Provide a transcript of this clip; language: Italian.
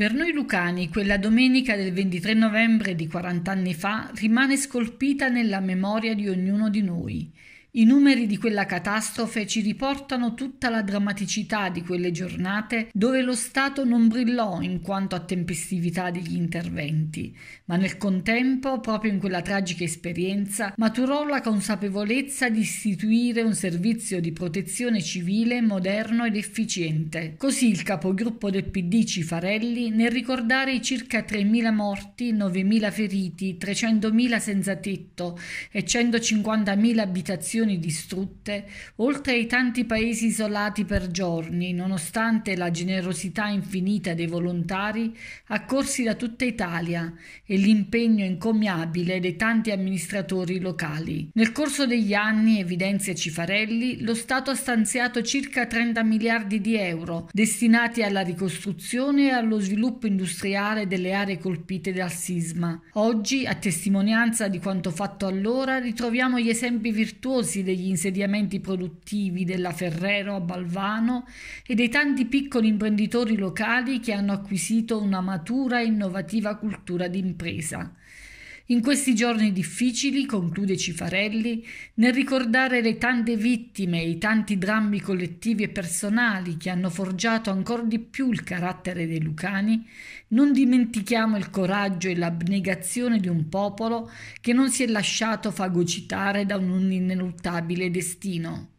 Per noi lucani quella domenica del 23 novembre di 40 anni fa rimane scolpita nella memoria di ognuno di noi. I numeri di quella catastrofe ci riportano tutta la drammaticità di quelle giornate dove lo Stato non brillò in quanto a tempestività degli interventi, ma nel contempo, proprio in quella tragica esperienza, maturò la consapevolezza di istituire un servizio di protezione civile moderno ed efficiente. Così il capogruppo del PD Cifarelli, nel ricordare i circa 3.000 morti, 9.000 feriti, 300.000 senza tetto e 150.000 abitazioni abitazioni distrutte, oltre ai tanti paesi isolati per giorni, nonostante la generosità infinita dei volontari accorsi da tutta Italia e l'impegno incommiabile dei tanti amministratori locali. Nel corso degli anni, evidenzia Cifarelli, lo Stato ha stanziato circa 30 miliardi di euro destinati alla ricostruzione e allo sviluppo industriale delle aree colpite dal sisma. Oggi, a testimonianza di quanto fatto allora, ritroviamo gli esempi virtuosi numerosi degli insediamenti produttivi della Ferrero a Balvano e dei tanti piccoli imprenditori locali che hanno acquisito una matura e innovativa cultura d'impresa. In questi giorni difficili, conclude Cifarelli, nel ricordare le tante vittime e i tanti drammi collettivi e personali che hanno forgiato ancor di più il carattere dei Lucani, non dimentichiamo il coraggio e l'abnegazione di un popolo che non si è lasciato fagocitare da un ineluttabile destino.